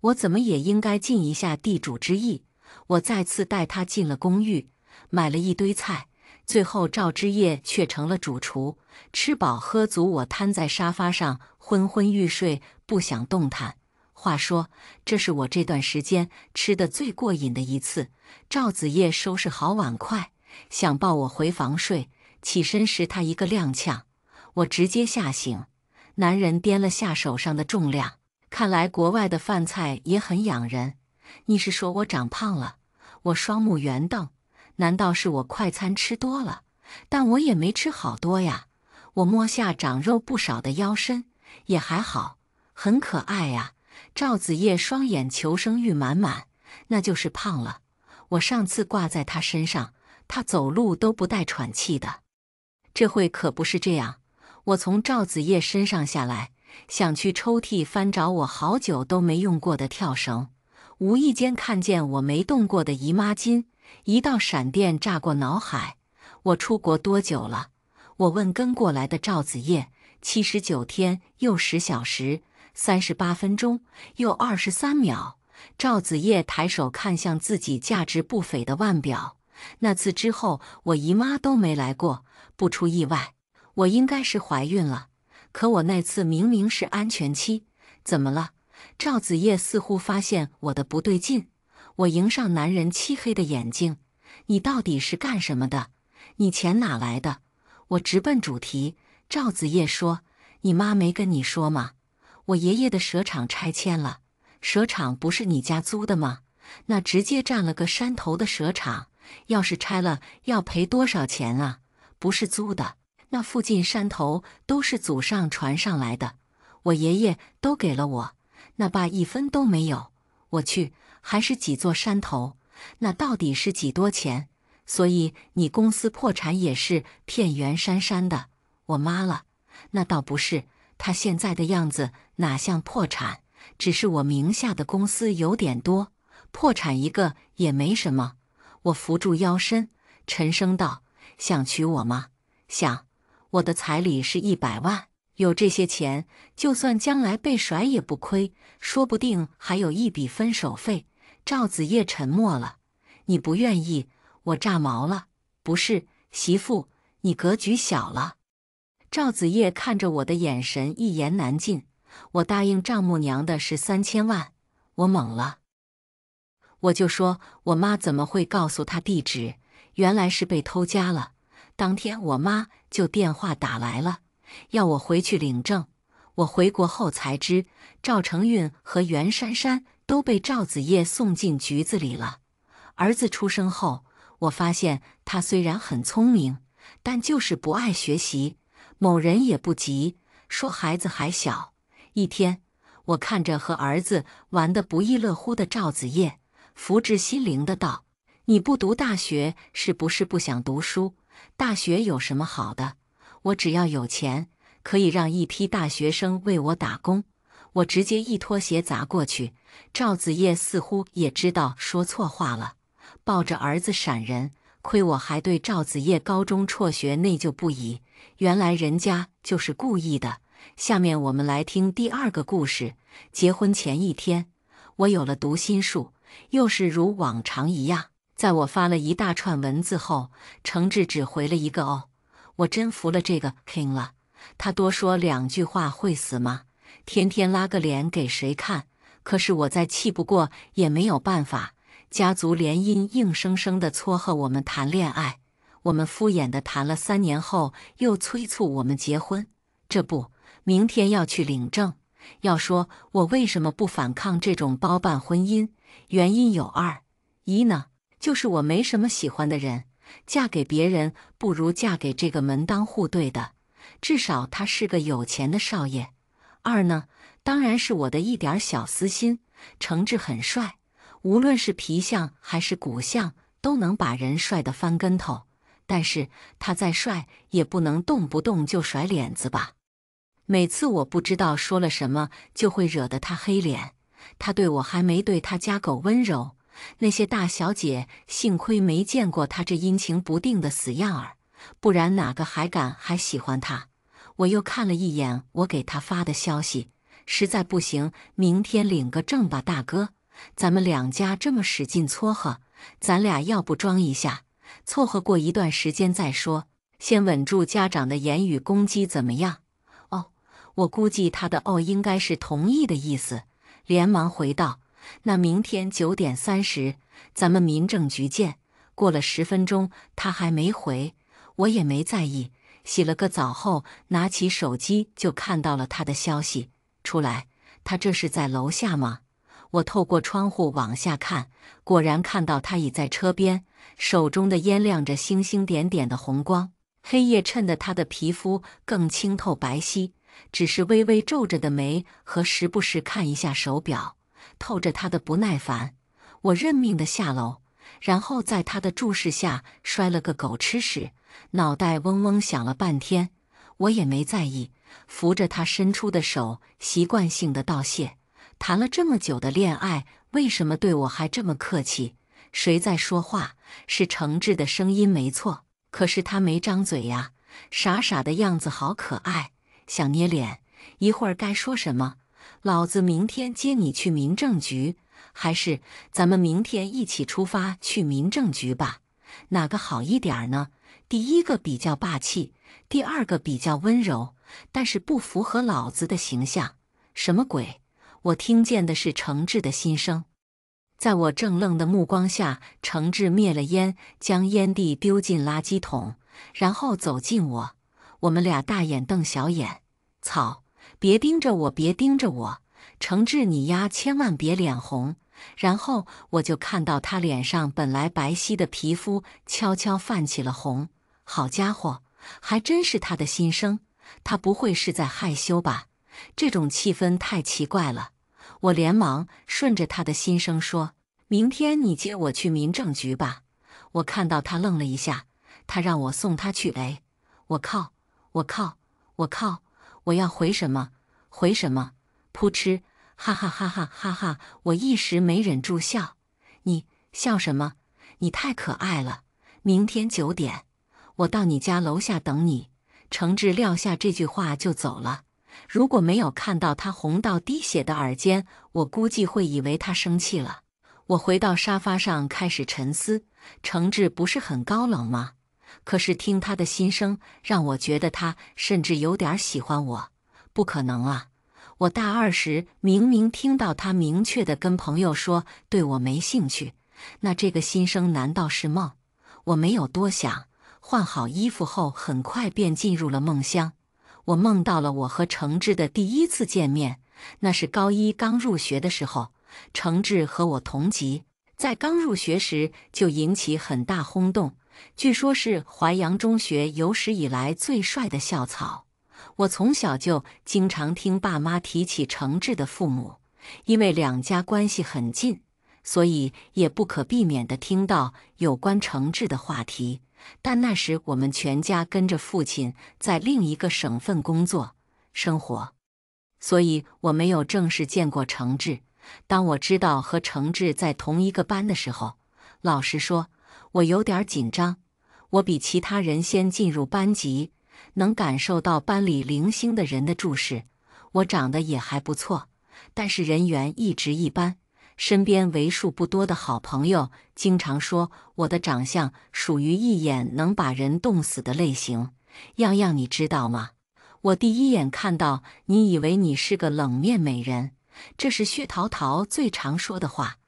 Speaker 1: 我怎么也应该尽一下地主之谊。我再次带他进了公寓，买了一堆菜。最后，赵之夜却成了主厨，吃饱喝足，我瘫在沙发上，昏昏欲睡，不想动弹。话说，这是我这段时间吃的最过瘾的一次。赵子夜收拾好碗筷，想抱我回房睡，起身时他一个踉跄，我直接吓醒。男人掂了下手上的重量，看来国外的饭菜也很养人。你是说我长胖了？我双目圆瞪。难道是我快餐吃多了？但我也没吃好多呀。我摸下长肉不少的腰身，也还好，很可爱呀。赵子夜双眼求生欲满满，那就是胖了。我上次挂在他身上，他走路都不带喘气的，这会可不是这样。我从赵子夜身上下来，想去抽屉翻找我好久都没用过的跳绳，无意间看见我没动过的姨妈巾。一道闪电炸过脑海。我出国多久了？我问跟过来的赵子夜。七十九天又十小时三十八分钟又二十三秒。赵子夜抬手看向自己价值不菲的腕表。那次之后，我姨妈都没来过。不出意外，我应该是怀孕了。可我那次明明是安全期，怎么了？赵子夜似乎发现我的不对劲。我迎上男人漆黑的眼睛，你到底是干什么的？你钱哪来的？我直奔主题。赵子烨说：“你妈没跟你说吗？我爷爷的蛇场拆迁了，蛇场不是你家租的吗？那直接占了个山头的蛇场，要是拆了要赔多少钱啊？不是租的，那附近山头都是祖上传上来的，我爷爷都给了我，那爸一分都没有。我去。”还是几座山头，那到底是几多钱？所以你公司破产也是骗袁姗姗的。我妈了，那倒不是，她现在的样子哪像破产？只是我名下的公司有点多，破产一个也没什么。我扶住腰身，沉声道：“想娶我吗？想，我的彩礼是一百万。”有这些钱，就算将来被甩也不亏，说不定还有一笔分手费。赵子夜沉默了，你不愿意，我炸毛了。不是媳妇，你格局小了。赵子夜看着我的眼神，一言难尽。我答应丈母娘的是三千万，我懵了。我就说，我妈怎么会告诉她地址？原来是被偷家了。当天我妈就电话打来了。要我回去领证，我回国后才知赵成运和袁姗姗都被赵子夜送进局子里了。儿子出生后，我发现他虽然很聪明，但就是不爱学习。某人也不急，说孩子还小。一天，我看着和儿子玩得不亦乐乎的赵子夜，福至心灵的道：“你不读大学，是不是不想读书？大学有什么好的？”我只要有钱，可以让一批大学生为我打工。我直接一拖鞋砸过去。赵子夜似乎也知道说错话了，抱着儿子闪人。亏我还对赵子夜高中辍学内疚不已，原来人家就是故意的。下面我们来听第二个故事。结婚前一天，我有了读心术，又是如往常一样，在我发了一大串文字后，程志只回了一个“哦”。我真服了这个 king 了，他多说两句话会死吗？天天拉个脸给谁看？可是我再气不过也没有办法，家族联姻硬生生的撮合我们谈恋爱，我们敷衍的谈了三年后又催促我们结婚，这不明天要去领证。要说我为什么不反抗这种包办婚姻？原因有二：一呢，就是我没什么喜欢的人。嫁给别人不如嫁给这个门当户对的，至少他是个有钱的少爷。二呢，当然是我的一点小私心。诚志很帅，无论是皮相还是骨相，都能把人帅得翻跟头。但是他再帅，也不能动不动就甩脸子吧？每次我不知道说了什么，就会惹得他黑脸。他对我还没对他家狗温柔。那些大小姐幸亏没见过他这阴晴不定的死样儿，不然哪个还敢还喜欢他？我又看了一眼我给他发的消息，实在不行，明天领个证吧，大哥，咱们两家这么使劲撮合，咱俩要不装一下，撮合过一段时间再说，先稳住家长的言语攻击，怎么样？哦，我估计他的“哦”应该是同意的意思，连忙回道。那明天九点三十，咱们民政局见。过了十分钟，他还没回，我也没在意。洗了个澡后，拿起手机就看到了他的消息。出来，他这是在楼下吗？我透过窗户往下看，果然看到他已在车边，手中的烟亮着星星点点的红光。黑夜衬得他的皮肤更清透白皙，只是微微皱着的眉和时不时看一下手表。透着他的不耐烦，我认命的下楼，然后在他的注视下摔了个狗吃屎，脑袋嗡嗡响了半天，我也没在意，扶着他伸出的手，习惯性的道谢。谈了这么久的恋爱，为什么对我还这么客气？谁在说话？是诚挚的声音，没错，可是他没张嘴呀，傻傻的样子好可爱，想捏脸，一会儿该说什么？老子明天接你去民政局，还是咱们明天一起出发去民政局吧？哪个好一点呢？第一个比较霸气，第二个比较温柔，但是不符合老子的形象。什么鬼？我听见的是程志的心声。在我正愣的目光下，程志灭了烟，将烟蒂丢进垃圾桶，然后走近我。我们俩大眼瞪小眼。草。别盯着我，别盯着我，承志你丫千万别脸红。然后我就看到他脸上本来白皙的皮肤悄悄泛起了红。好家伙，还真是他的心声。他不会是在害羞吧？这种气氛太奇怪了。我连忙顺着他的心声说：“明天你接我去民政局吧。”我看到他愣了一下，他让我送他去。哎，我靠，我靠，我靠！我要回什么？回什么？噗嗤，哈哈哈哈哈哈！我一时没忍住笑。你笑什么？你太可爱了。明天九点，我到你家楼下等你。程志撂下这句话就走了。如果没有看到他红到滴血的耳尖，我估计会以为他生气了。我回到沙发上开始沉思：程志不是很高冷吗？可是听他的心声，让我觉得他甚至有点喜欢我。不可能啊！我大二时明明听到他明确的跟朋友说对我没兴趣。那这个心声难道是梦？我没有多想，换好衣服后很快便进入了梦乡。我梦到了我和承志的第一次见面，那是高一刚入学的时候。承志和我同级，在刚入学时就引起很大轰动。据说，是淮阳中学有史以来最帅的校草。我从小就经常听爸妈提起程志的父母，因为两家关系很近，所以也不可避免地听到有关程志的话题。但那时我们全家跟着父亲在另一个省份工作生活，所以我没有正式见过程志。当我知道和程志在同一个班的时候，老实说。我有点紧张，我比其他人先进入班级，能感受到班里零星的人的注视。我长得也还不错，但是人缘一直一般。身边为数不多的好朋友经常说我的长相属于一眼能把人冻死的类型。样样你知道吗？我第一眼看到你，以为你是个冷面美人。这是薛淘淘最常说的话。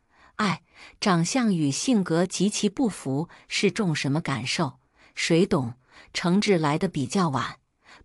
Speaker 1: 爱，长相与性格极其不符，是种什么感受？谁懂？成志来的比较晚，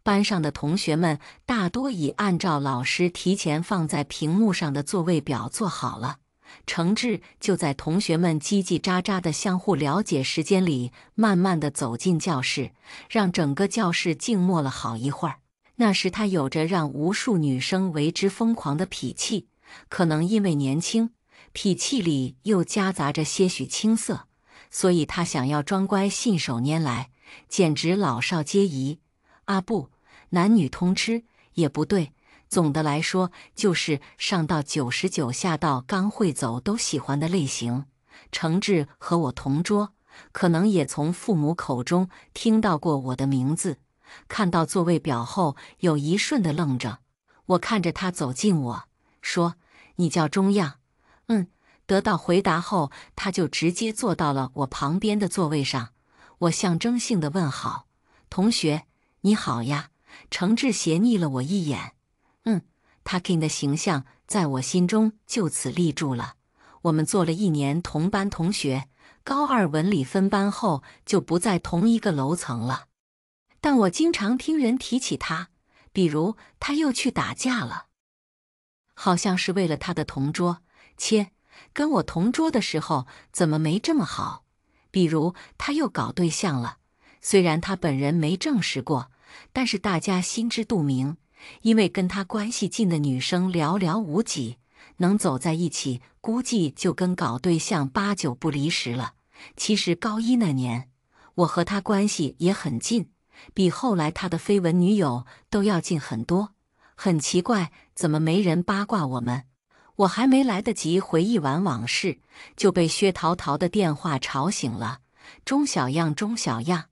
Speaker 1: 班上的同学们大多已按照老师提前放在屏幕上的座位表做好了。成志就在同学们叽叽喳喳的相互了解时间里，慢慢的走进教室，让整个教室静默了好一会儿。那时他有着让无数女生为之疯狂的脾气，可能因为年轻。痞气里又夹杂着些许青涩，所以他想要装乖，信手拈来，简直老少皆宜。啊不，男女通吃也不对。总的来说，就是上到九十九，下到刚会走，都喜欢的类型。程志和我同桌，可能也从父母口中听到过我的名字。看到座位表后，有一瞬的愣着。我看着他走近，我说：“你叫钟样。”嗯，得到回答后，他就直接坐到了我旁边的座位上。我象征性的问好：“同学，你好呀。”程志斜睨了我一眼。嗯他给 k i n 的形象在我心中就此立住了。我们做了一年同班同学，高二文理分班后就不在同一个楼层了。但我经常听人提起他，比如他又去打架了，好像是为了他的同桌。切，跟我同桌的时候怎么没这么好？比如他又搞对象了，虽然他本人没证实过，但是大家心知肚明，因为跟他关系近的女生寥寥无几，能走在一起估计就跟搞对象八九不离十了。其实高一那年，我和他关系也很近，比后来他的绯闻女友都要近很多。很奇怪，怎么没人八卦我们？我还没来得及回忆完往事，就被薛桃桃的电话吵醒了。钟小样，钟小样，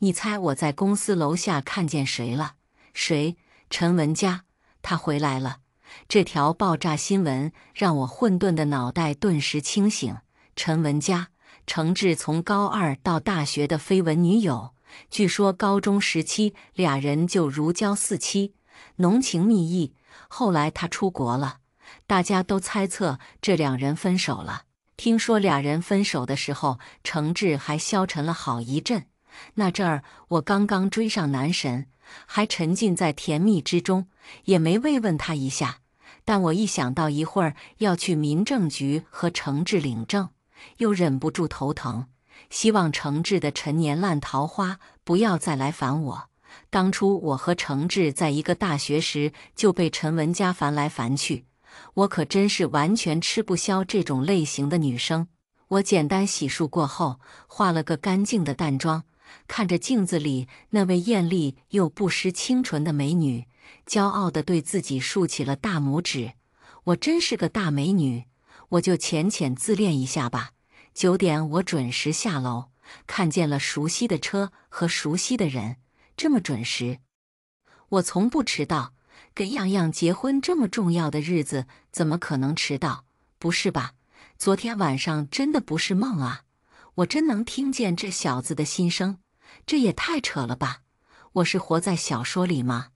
Speaker 1: 你猜我在公司楼下看见谁了？谁？陈文佳，他回来了。这条爆炸新闻让我混沌的脑袋顿时清醒。陈文佳，程志从高二到大学的绯闻女友，据说高中时期俩人就如胶似漆，浓情蜜意。后来他出国了。大家都猜测这两人分手了。听说俩人分手的时候，程志还消沉了好一阵。那阵儿我刚刚追上男神，还沉浸在甜蜜之中，也没慰问他一下。但我一想到一会儿要去民政局和程志领证，又忍不住头疼。希望程志的陈年烂桃花不要再来烦我。当初我和程志在一个大学时，就被陈文佳烦来烦去。我可真是完全吃不消这种类型的女生。我简单洗漱过后，化了个干净的淡妆，看着镜子里那位艳丽又不失清纯的美女，骄傲地对自己竖起了大拇指。我真是个大美女，我就浅浅自恋一下吧。九点，我准时下楼，看见了熟悉的车和熟悉的人。这么准时，我从不迟到。跟样样结婚这么重要的日子，怎么可能迟到？不是吧？昨天晚上真的不是梦啊！我真能听见这小子的心声，这也太扯了吧！我是活在小说里吗？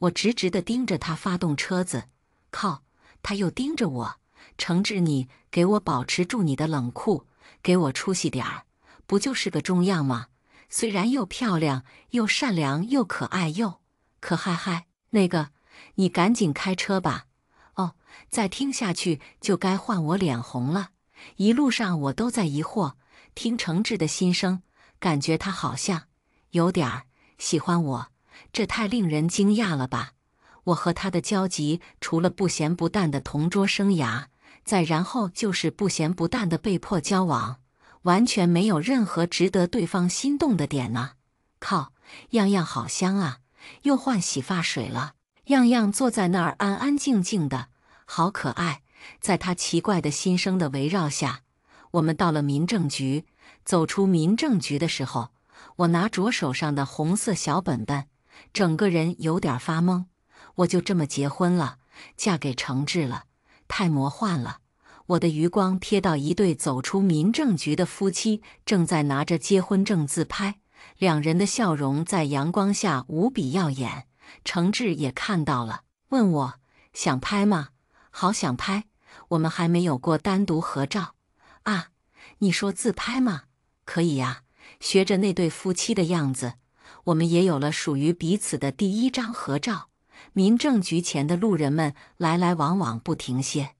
Speaker 1: 我直直的盯着他，发动车子。靠！他又盯着我。承志，你给我保持住你的冷酷，给我出息点儿！不就是个中样吗？虽然又漂亮又善良又可爱又可嗨嗨那个。你赶紧开车吧！哦，再听下去就该换我脸红了。一路上我都在疑惑，听程志的心声，感觉他好像有点喜欢我。这太令人惊讶了吧！我和他的交集，除了不咸不淡的同桌生涯，再然后就是不咸不淡的被迫交往，完全没有任何值得对方心动的点呢。靠，样样好香啊！又换洗发水了。样样坐在那儿安安静静的，好可爱。在他奇怪的心声的围绕下，我们到了民政局。走出民政局的时候，我拿着手上的红色小本本，整个人有点发懵。我就这么结婚了，嫁给程志了，太魔幻了。我的余光瞥到一对走出民政局的夫妻，正在拿着结婚证自拍，两人的笑容在阳光下无比耀眼。程志也看到了，问我想拍吗？好想拍！我们还没有过单独合照啊！你说自拍吗？可以呀，学着那对夫妻的样子，我们也有了属于彼此的第一张合照。民政局前的路人们来来往往不停歇，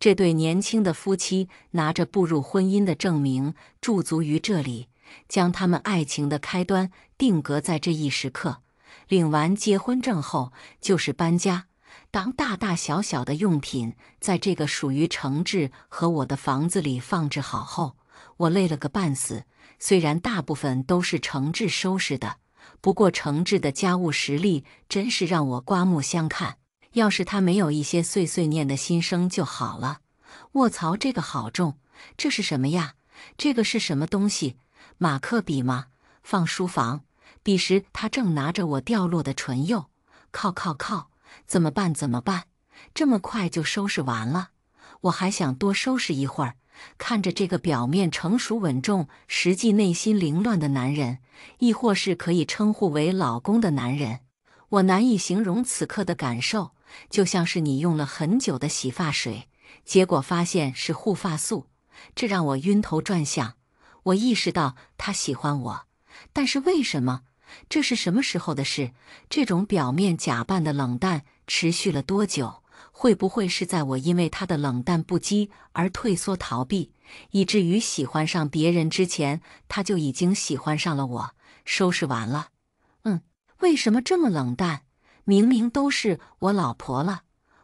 Speaker 1: 这对年轻的夫妻拿着步入婚姻的证明驻足于这里，将他们爱情的开端定格在这一时刻。领完结婚证后，就是搬家。当大大小小的用品在这个属于承志和我的房子里放置好后，我累了个半死。虽然大部分都是承志收拾的，不过承志的家务实力真是让我刮目相看。要是他没有一些碎碎念的心声就好了。卧槽，这个好重！这是什么呀？这个是什么东西？马克笔吗？放书房。彼时，他正拿着我掉落的唇釉，靠靠靠！怎么办？怎么办？这么快就收拾完了？我还想多收拾一会儿。看着这个表面成熟稳重、实际内心凌乱的男人，亦或是可以称呼为老公的男人，我难以形容此刻的感受，就像是你用了很久的洗发水，结果发现是护发素，这让我晕头转向。我意识到他喜欢我，但是为什么？这是什么时候的事？这种表面假扮的冷淡持续了多久？会不会是在我因为他的冷淡不羁而退缩逃避，以至于喜欢上别人之前，他就已经喜欢上了我？收拾完了，嗯，为什么这么冷淡？明明都是我老婆了。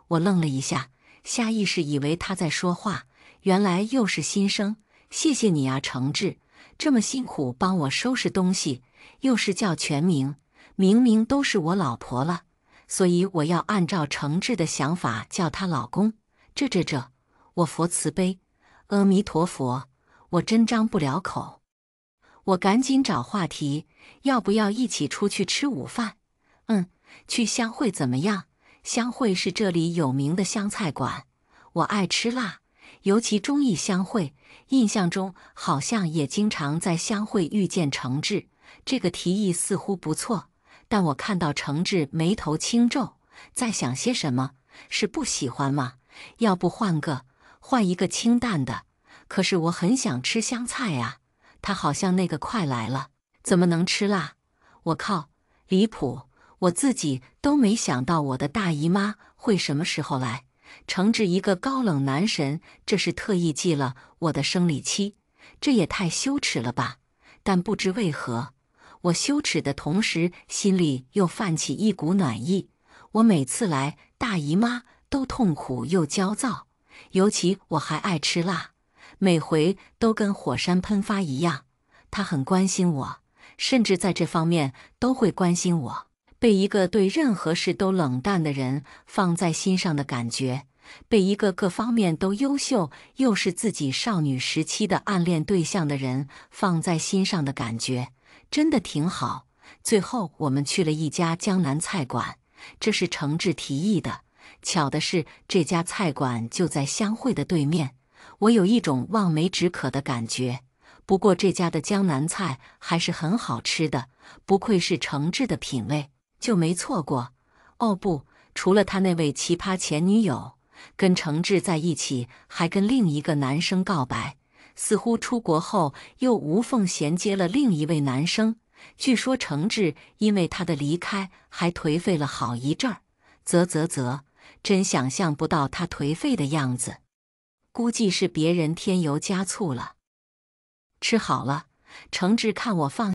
Speaker 1: 我愣了一下，下意识以为他在说话，原来又是心声。谢谢你啊，诚志。这么辛苦帮我收拾东西，又是叫全名，明明都是我老婆了，所以我要按照诚挚的想法叫她老公。这这这，我佛慈悲，阿弥陀佛，我真张不了口。我赶紧找话题，要不要一起出去吃午饭？嗯，去湘会怎么样？湘会是这里有名的湘菜馆，我爱吃辣。尤其中意相会，印象中好像也经常在相会遇见程志。这个提议似乎不错，但我看到程志眉头轻皱，在想些什么？是不喜欢吗？要不换个，换一个清淡的。可是我很想吃香菜啊！他好像那个快来了，怎么能吃辣？我靠，离谱！我自己都没想到我的大姨妈会什么时候来。惩治一个高冷男神，这是特意记了我的生理期，这也太羞耻了吧！但不知为何，我羞耻的同时，心里又泛起一股暖意。我每次来大姨妈都痛苦又焦躁，尤其我还爱吃辣，每回都跟火山喷发一样。他很关心我，甚至在这方面都会关心我。被一个对任何事都冷淡的人放在心上的感觉，被一个各方面都优秀又是自己少女时期的暗恋对象的人放在心上的感觉，真的挺好。最后，我们去了一家江南菜馆，这是诚挚提议的。巧的是，这家菜馆就在相会的对面，我有一种望梅止渴的感觉。不过，这家的江南菜还是很好吃的，不愧是诚挚的品味。就没错过，哦不，除了他那位奇葩前女友，跟程志在一起，还跟另一个男生告白，似乎出国后又无缝衔接了另一位男生。据说程志因为他的离开还颓废了好一阵儿，啧啧啧，真想象不到他颓废的样子，估计是别人添油加醋了。吃好了，程志，看我放。